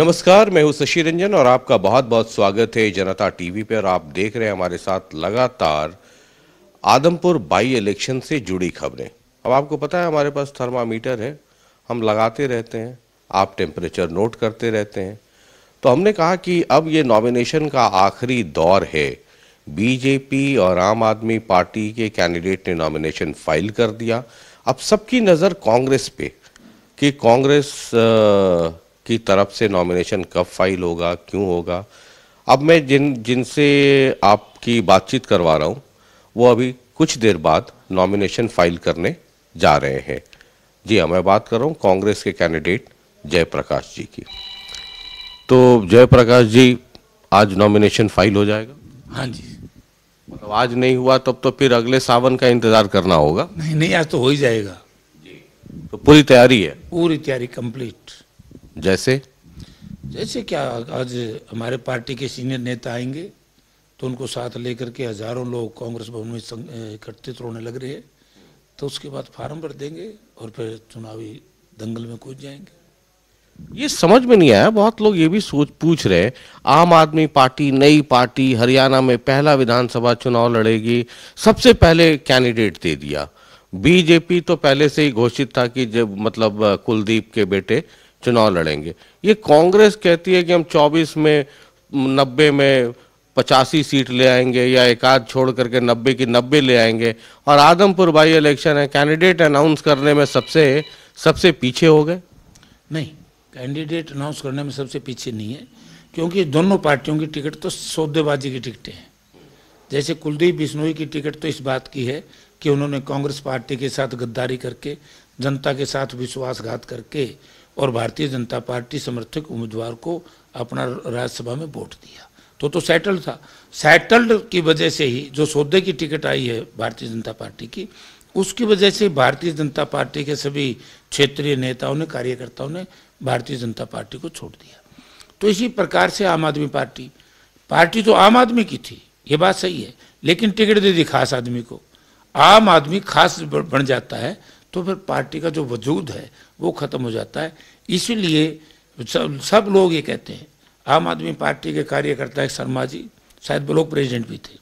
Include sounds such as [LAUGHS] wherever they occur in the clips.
नमस्कार मैं हूं शशि रंजन और आपका बहुत बहुत स्वागत है जनता टीवी पर आप देख रहे हैं हमारे साथ लगातार आदमपुर बाई इलेक्शन से जुड़ी खबरें अब आपको पता है हमारे पास थर्मामीटर है हम लगाते रहते हैं आप टेम्परेचर नोट करते रहते हैं तो हमने कहा कि अब ये नॉमिनेशन का आखिरी दौर है बीजेपी और आम आदमी पार्टी के कैंडिडेट ने नॉमिनेशन फाइल कर दिया अब सबकी नज़र कांग्रेस पे कि कांग्रेस आ, की तरफ से नॉमिनेशन कब फाइल होगा क्यों होगा अब मैं जिन जिनसे आपकी बातचीत करवा रहा हूँ वो अभी कुछ देर बाद नॉमिनेशन फाइल करने जा रहे हैं जी हाँ मैं बात कर रहा हूँ कांग्रेस के कैंडिडेट जयप्रकाश जी की तो जयप्रकाश जी आज नॉमिनेशन फाइल हो जाएगा हाँ जी मतलब आज नहीं हुआ तब तो फिर अगले सावन का इंतजार करना होगा नहीं नहीं आज तो हो ही जाएगा जी तो पूरी तैयारी है पूरी तैयारी कंप्लीट जैसे जैसे क्या आज हमारे पार्टी के सीनियर नेता आएंगे तो उनको साथ लेकर के हजारों लोग कांग्रेस भवन में एकत्रित होने लग रहे हैं तो उसके बाद फार्म भर देंगे और फिर चुनावी दंगल में कूद जाएंगे ये समझ में नहीं आया बहुत लोग ये भी सोच पूछ रहे आम आदमी पार्टी नई पार्टी हरियाणा में पहला विधानसभा चुनाव लड़ेगी सबसे पहले कैंडिडेट दे दिया बीजेपी तो पहले से ही घोषित था कि जब मतलब कुलदीप के बेटे चुनाव लड़ेंगे ये कांग्रेस कहती है कि हम 24 में नब्बे में पचासी सीट ले आएंगे या एक आध छोड़ करके नब्बे की नब्बे ले आएंगे और आदमपुर बाई इलेक्शन है कैंडिडेट अनाउंस करने में सबसे सबसे पीछे हो गए नहीं कैंडिडेट अनाउंस करने में सबसे पीछे नहीं है क्योंकि दोनों पार्टियों की टिकट तो सौदेबाजी की टिकटें हैं जैसे कुलदीप बिश्नोई की टिकट तो इस बात की है कि उन्होंने कांग्रेस पार्टी के साथ गद्दारी करके जनता के साथ विश्वासघात करके और भारतीय जनता पार्टी समर्थक उम्मीदवार को अपना राज्यसभा में वोट दिया तो तो सेटल था सेटल्ड की वजह से ही जो सौदे की टिकट आई है भारतीय जनता पार्टी की उसकी वजह से भारतीय जनता पार्टी के सभी क्षेत्रीय नेताओं ने कार्यकर्ताओं ने भारतीय जनता पार्टी को छोड़ दिया तो इसी प्रकार से आम आदमी पार्टी पार्टी तो आम आदमी की थी ये बात सही है लेकिन टिकट दे दी खास आदमी को आम आदमी खास बन जाता है तो फिर पार्टी का जो वजूद है वो ख़त्म हो जाता है इसीलिए सब सब लोग ये कहते हैं आम आदमी पार्टी के कार्यकर्ता एक शर्मा जी शायद ब्लॉक प्रेसिडेंट भी थे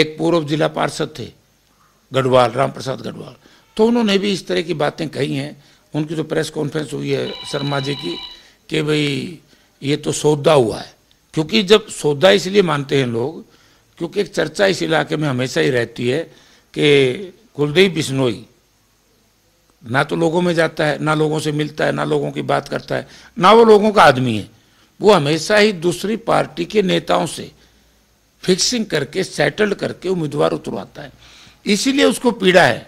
एक पूर्व जिला पार्षद थे गढ़वाल राम प्रसाद गढ़वाल तो उन्होंने भी इस तरह की बातें कही हैं उनकी जो तो प्रेस कॉन्फ्रेंस हुई है शर्मा जी की कि भाई ये तो सौदा हुआ है क्योंकि जब सौदा इसलिए मानते हैं लोग क्योंकि एक चर्चा इस इलाके में हमेशा ही रहती है कि कुलदीप बिश्नोई ना तो लोगों में जाता है ना लोगों से मिलता है ना लोगों की बात करता है ना वो लोगों का आदमी है वो हमेशा ही दूसरी पार्टी के नेताओं से फिक्सिंग करके सेटल करके उम्मीदवार उतरवाता है इसीलिए उसको पीड़ा है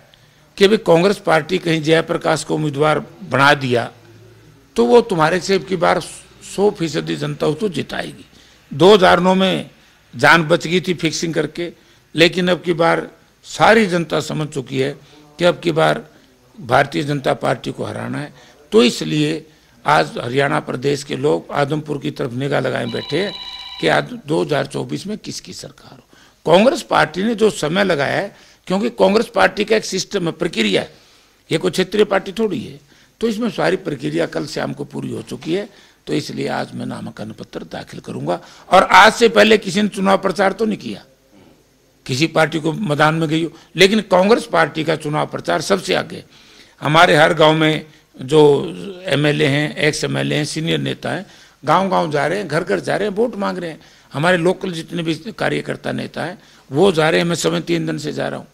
कि अभी कांग्रेस पार्टी कहीं जयप्रकाश को उम्मीदवार बना दिया तो वो तुम्हारे से की बार सौ फीसदी जनता उसको जिताएगी दो हजार नौ में जान बच गई थी फिक्सिंग करके लेकिन अब की बार सारी जनता समझ चुकी है कि अब की बार भारतीय जनता पार्टी को हराना है तो इसलिए आज हरियाणा प्रदेश के लोग आदमपुर की तरफ निगाह लगाए बैठे हैं कि आज 2024 में किसकी सरकार हो कांग्रेस पार्टी ने जो समय लगाया है क्योंकि कांग्रेस पार्टी का एक सिस्टम है प्रक्रिया है ये कोई क्षेत्रीय पार्टी थोड़ी है तो इसमें सारी प्रक्रिया कल शाम को पूरी हो चुकी है तो इसलिए आज मैं नामांकन पत्र दाखिल करूंगा और आज से पहले किसी ने चुनाव प्रचार तो नहीं किया किसी पार्टी को मैदान में गई हो लेकिन कांग्रेस पार्टी का चुनाव प्रचार सबसे आगे हमारे हर गांव में जो एमएलए हैं एक्स एमएलए हैं सीनियर नेता हैं गांव गांव जा रहे हैं घर घर जा रहे हैं वोट मांग रहे हैं हमारे लोकल जितने भी कार्यकर्ता नेता हैं वो जा रहे हैं मैं समय तीन दिन से जा रहा हूँ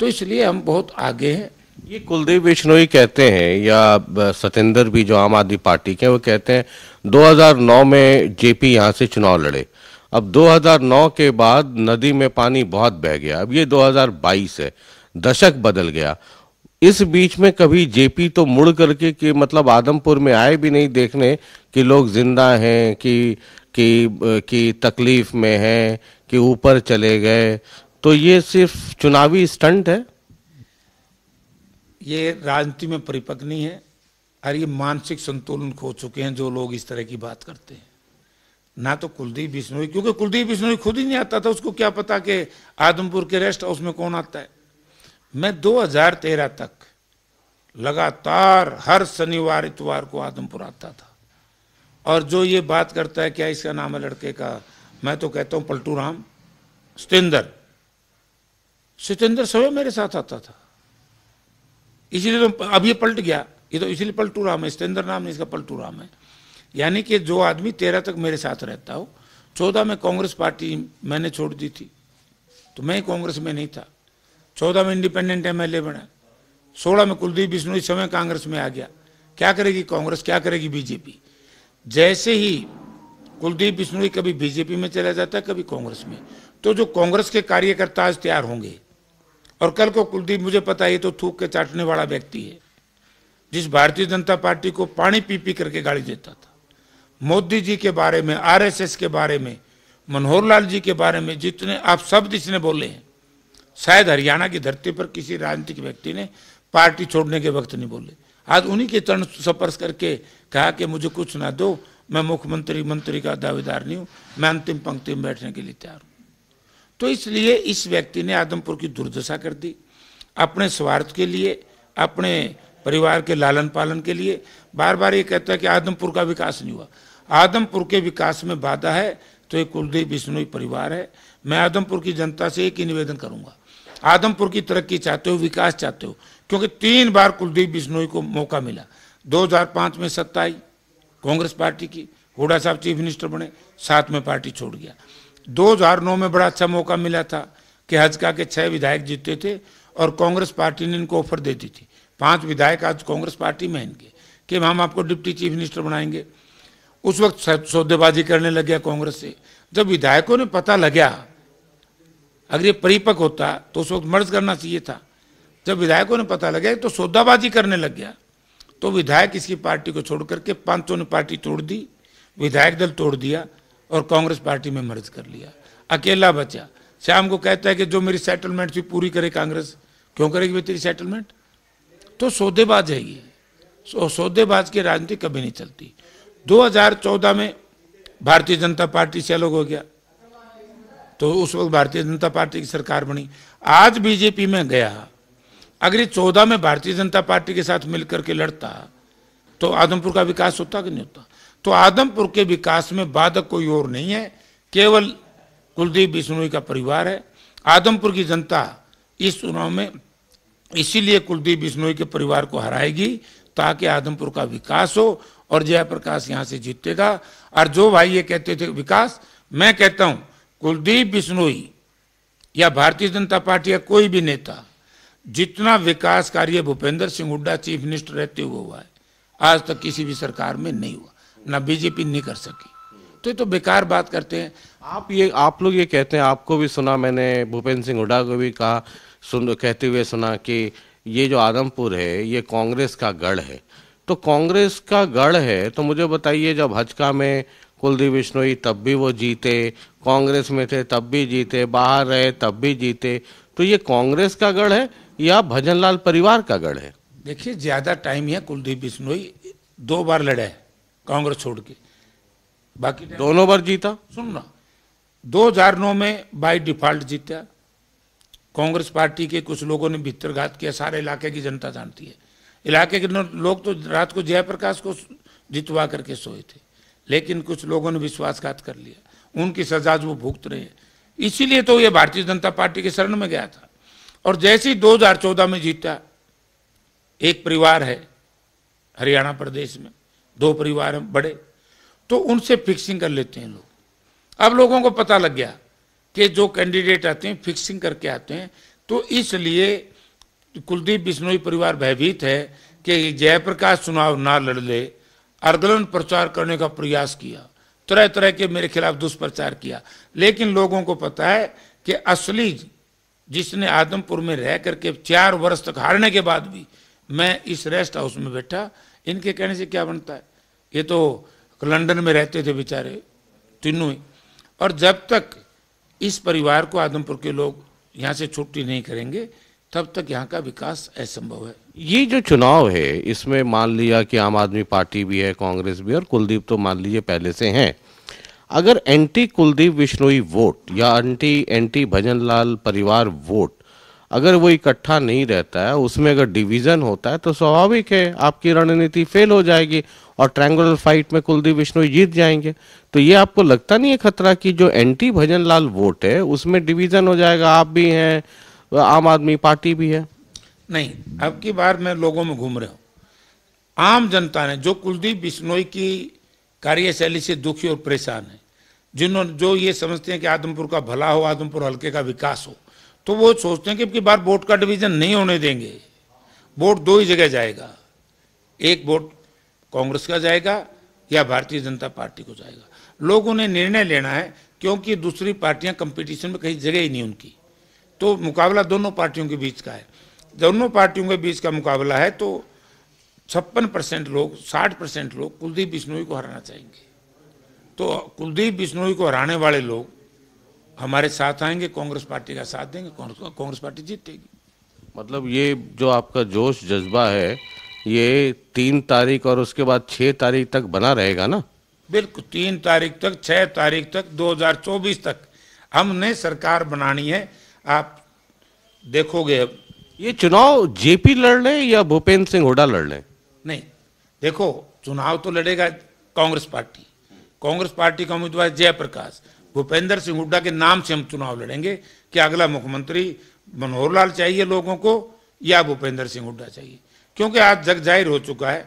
तो इसलिए हम बहुत आगे हैं ये कुलदीप बिश्नोई कहते हैं या सतेंद्र भी जो आम आदमी पार्टी के वो कहते हैं 2009 में जेपी यहाँ से चुनाव लड़े अब 2009 के बाद नदी में पानी बहुत बह गया अब ये 2022 है दशक बदल गया इस बीच में कभी जेपी तो मुड़ करके कि मतलब आदमपुर में आए भी नहीं देखने कि लोग जिंदा हैं कि कि कि तकलीफ में हैं कि ऊपर चले गए तो ये सिर्फ चुनावी स्टंट है ये राजनीति में परिपक् नहीं है और ये मानसिक संतुलन खो चुके हैं जो लोग इस तरह की बात करते हैं ना तो कुलदीप बिश्नोई क्योंकि कुलदीप बिश्नोई खुद ही नहीं आता था उसको क्या पता कि आदमपुर के रेस्ट हाउस में कौन आता है मैं 2013 तक लगातार हर शनिवार इतवार को आदमपुर आता था और जो ये बात करता है क्या इसका नाम है लड़के का मैं तो कहता हूँ पलटू राम सतेंद्र सतेंद्र सवे मेरे साथ आता था इसीलिए तो अब ये पलट गया ये तो इसीलिए पलटू राम है सतेंद्र नाम नहीं इसका पलटू राम है यानी कि जो आदमी तेरह तक मेरे साथ रहता हो चौदह में कांग्रेस पार्टी मैंने छोड़ दी थी तो मैं कांग्रेस में नहीं था चौदह में इंडिपेंडेंट एमएलए बना सोलह में कुलदीप बिश्नोई समय कांग्रेस में आ गया क्या करेगी कांग्रेस क्या करेगी बीजेपी जैसे ही कुलदीप बिश्नोई कभी बीजेपी में चला जाता है कभी कांग्रेस में तो जो कांग्रेस के कार्यकर्ता आज तैयार होंगे और कल को कुलदीप मुझे पता ही तो थूक के चाटने वाला व्यक्ति है जिस भारतीय जनता पार्टी को पानी पी पी करके गाली देता था मोदी जी के बारे में आरएसएस के बारे में मनोहर लाल जी के बारे में जितने आप शब्द इसने बोले हैं शायद हरियाणा की धरती पर किसी राजनीतिक व्यक्ति ने पार्टी छोड़ने के वक्त नहीं बोले आज उन्हीं के चरण स्पर्श करके कहा कि मुझे कुछ ना दो मैं मुख्यमंत्री मंत्री का दावेदार नहीं हूं मैं अंतिम पंक्ति में बैठने के लिए तैयार हूँ तो इसलिए इस व्यक्ति ने आदमपुर की दुर्दशा कर दी अपने स्वार्थ के लिए अपने परिवार के लालन पालन के लिए बार बार ये कहता है कि आदमपुर का विकास नहीं हुआ आदमपुर के विकास में बाधा है तो ये कुलदीप बिश्नोई परिवार है मैं आदमपुर की जनता से एक ही निवेदन करूंगा आदमपुर की तरक्की चाहते हो विकास चाहते हो क्योंकि तीन बार कुलदीप बिश्नोई को मौका मिला 2005 में सत्ता आई कांग्रेस पार्टी की हुडा साहब चीफ मिनिस्टर बने साथ में पार्टी छोड़ गया 2009 में बड़ा अच्छा मौका मिला था कि हजका के छह विधायक जीते थे और कांग्रेस पार्टी ने इनको ऑफर दे दी थी पांच विधायक आज कांग्रेस पार्टी में इनके कि हम आपको डिप्टी चीफ मिनिस्टर बनाएंगे उस वक्त सौदेबाजी करने लग गया कांग्रेस से जब विधायकों ने पता गया अगर ये परिपक्व होता तो उस वक्त मर्ज करना चाहिए था जब विधायकों ने पता लगा तो सौदाबाजी करने लग गया तो विधायक इसकी पार्टी को छोड़ करके पांचों ने पार्टी तोड़ दी विधायक दल तोड़ दिया और कांग्रेस पार्टी में मर्ज कर लिया अकेला बचा श्याम को कहता है कि जो मेरी सेटलमेंट थी पूरी करे कांग्रेस क्यों करेगी तेरी सेटलमेंट तो सौदेबाज है ये सौदेबाज की राजनीति कभी नहीं चलती 2014 में भारतीय जनता पार्टी से अलग हो गया तो उस वक्त भारतीय जनता पार्टी की सरकार बनी आज बीजेपी में गया अगर ये चौदह में भारतीय जनता पार्टी के साथ मिलकर के लड़ता तो आदमपुर का विकास होता कि नहीं होता तो आदमपुर के विकास में बाधक कोई और नहीं है केवल कुलदीप बिश्नोई का परिवार है आदमपुर की जनता इस चुनाव में इसीलिए कुलदीप बिश्नोई के परिवार को हराएगी ताकि आदमपुर का विकास हो और जयप्रकाश यहाँ से जीतेगा और जो भाई ये कहते थे विकास मैं कहता हूँ कुलदीप बिश्नोई या भारतीय जनता पार्टी या कोई भी नेता जितना विकास कार्य भूपेंद्र सिंह हुड्डा चीफ मिनिस्टर रहते हुए हुआ है आज तक किसी भी सरकार में नहीं हुआ ना बीजेपी नहीं कर सकी तो ये तो बेकार बात करते हैं आप ये आप लोग ये कहते हैं आपको भी सुना मैंने भूपेंद्र सिंह हुड्डा को भी कहा सुन कहते हुए सुना कि ये जो आदमपुर है ये कांग्रेस का गढ़ है तो कांग्रेस का गढ़ है तो मुझे बताइए जब हजका में कुलदीप बिश्नोई तब भी वो जीते कांग्रेस में थे तब भी जीते बाहर रहे तब भी जीते तो ये कांग्रेस का गढ़ है या भजनलाल परिवार का गढ़ है देखिए ज़्यादा टाइम है कुलदीप बिश्नोई दो बार लड़े कांग्रेस छोड़ के बाकी दोनों बार जीता सुनना 2009 में बाई डिफॉल्ट जीता कांग्रेस पार्टी के कुछ लोगों ने भीतरघात किया सारे इलाके की जनता जानती है इलाके के लोग तो रात को जयप्रकाश को जितवा करके सोए थे लेकिन कुछ लोगों ने विश्वासघात कर लिया उनकी सजा वो भुगत रहे इसीलिए तो ये भारतीय जनता पार्टी के शरण में गया था और जैसे ही 2014 में जीता एक परिवार है हरियाणा प्रदेश में दो परिवार हैं बड़े तो उनसे फिक्सिंग कर लेते हैं लोग अब लोगों को पता लग गया कि जो कैंडिडेट आते हैं फिक्सिंग करके आते हैं तो इसलिए कुलदीप बिश्नोई परिवार भयभीत है कि जयप्रकाश चुनाव ना लड़ ले अर्दलन प्रचार करने का प्रयास किया तरह तरह के मेरे खिलाफ दुष्प्रचार किया लेकिन लोगों को पता है कि असली जिसने आदमपुर में रह करके चार वर्ष तक हारने के बाद भी मैं इस रेस्ट हाउस में बैठा इनके कहने से क्या बनता है ये तो लंदन में रहते थे बेचारे तीनों ही और जब तक इस परिवार को आदमपुर के लोग यहाँ से छुट्टी नहीं करेंगे तब तक यहाँ का विकास असंभव है ये जो चुनाव है इसमें मान लिया कि आम आदमी पार्टी भी है कांग्रेस भी और कुलदीप तो मान लीजिए पहले से हैं अगर एंटी कुलदीप विश्नोई वोट या एंटी एंटी भजनलाल परिवार वोट अगर वो इकट्ठा नहीं रहता है उसमें अगर डिवीजन होता है तो स्वाभाविक है आपकी रणनीति फेल हो जाएगी और ट्रैंगुलर फाइट में कुलदीप विष्णु जीत जाएंगे तो ये आपको लगता नहीं है खतरा कि जो एंटी भजन लाल वोट है उसमें डिवीजन हो जाएगा आप भी हैं तो आम आदमी पार्टी भी है नहीं अब की बार मैं लोगों में घूम रहा हूँ आम जनता ने जो कुलदीप बिश्नोई की कार्यशैली से दुखी और परेशान है जिन्होंने जो ये समझते हैं कि आदमपुर का भला हो आदमपुर हल्के का विकास हो तो वो सोचते हैं कि अब बार वोट का डिवीजन नहीं होने देंगे वोट दो ही जगह जाएगा एक वोट कांग्रेस का जाएगा या भारतीय जनता पार्टी को जाएगा लोगों ने निर्णय लेना है क्योंकि दूसरी पार्टियां कंपटीशन में कहीं जगह ही नहीं उनकी तो मुकाबला दोनों पार्टियों के बीच का है दोनों पार्टियों के बीच का मुकाबला है तो छप्पन परसेंट लोग साठ परसेंट लोग कुलदीप बिश्नोई को हराना चाहेंगे तो कुलदीप बिश्नोई को हराने वाले लोग हमारे साथ आएंगे कांग्रेस पार्टी का साथ देंगे कांग्रेस पार्टी जीतेगी मतलब ये जो आपका जोश जज्बा है ये तीन तारीख और उसके बाद छः तारीख तक बना रहेगा ना बिल्कुल तीन तारीख तक छः तारीख तक 2024 तक हमने सरकार बनानी है आप देखोगे अब ये चुनाव जेपी लड़ लें या भूपेंद्र सिंह हुडा लड़ लें नहीं देखो चुनाव तो लड़ेगा कांग्रेस पार्टी कांग्रेस पार्टी का उम्मीदवार जयप्रकाश भूपेंद्र सिंह हुड्डा के नाम से हम चुनाव लड़ेंगे कि अगला मुख्यमंत्री मनोहर लाल चाहिए लोगों को या भूपेंद्र सिंह हुड्डा चाहिए क्योंकि आज जग जाहिर हो चुका है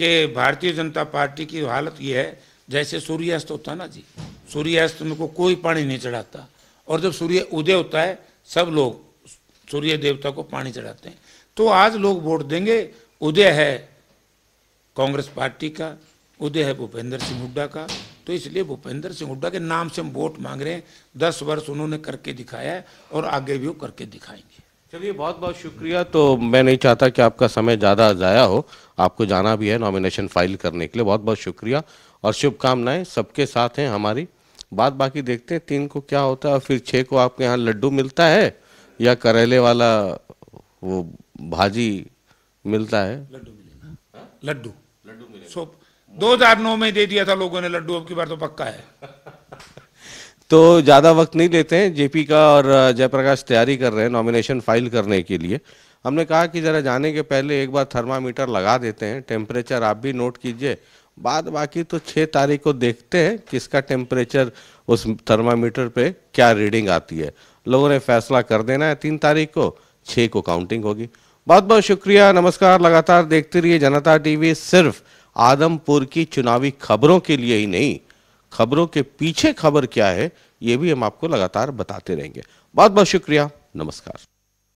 कि भारतीय जनता पार्टी की हालत ये है जैसे सूर्यास्त होता है ना जी सूर्यास्त में को कोई पानी नहीं चढ़ाता और जब सूर्य उदय होता है सब लोग सूर्य देवता को पानी चढ़ाते हैं तो आज लोग वोट देंगे उदय है कांग्रेस पार्टी का उदय है भूपेंद्र सिंह हुड्डा का तो इसलिए भूपेंद्र सिंह हुड्डा के नाम से हम वोट मांग रहे हैं दस वर्ष उन्होंने करके दिखाया है और आगे भी वो करके दिखाएंगे चलिए बहुत बहुत शुक्रिया तो मैं नहीं चाहता कि आपका समय ज़्यादा ज़ाया हो आपको जाना भी है नॉमिनेशन फाइल करने के लिए बहुत बहुत शुक्रिया और शुभकामनाएं सबके साथ हैं हमारी बात बाकी देखते हैं तीन को क्या होता है और फिर छः को आपके यहाँ लड्डू मिलता है या करेले वाला वो भाजी मिलता है लड्डू लड्डू सो दो हजार नौ में दे दिया था लोगों ने लड्डू अब की बार तो पक्का है [LAUGHS] तो ज़्यादा वक्त नहीं लेते हैं जेपी का और जयप्रकाश तैयारी कर रहे हैं नॉमिनेशन फाइल करने के लिए हमने कहा कि ज़रा जाने के पहले एक बार थर्मामीटर लगा देते हैं टेम्परेचर आप भी नोट कीजिए बाद बाकी तो छः तारीख को देखते हैं किसका टेम्परेचर उस थर्मामीटर पे क्या रीडिंग आती है लोगों ने फैसला कर देना है तीन तारीख को छः को काउंटिंग होगी बहुत बहुत शुक्रिया नमस्कार लगातार देखते रहिए जनता टीवी सिर्फ आदमपुर की चुनावी खबरों के लिए ही नहीं खबरों के पीछे खबर क्या है ये भी हम आपको लगातार बताते रहेंगे बहुत बहुत शुक्रिया नमस्कार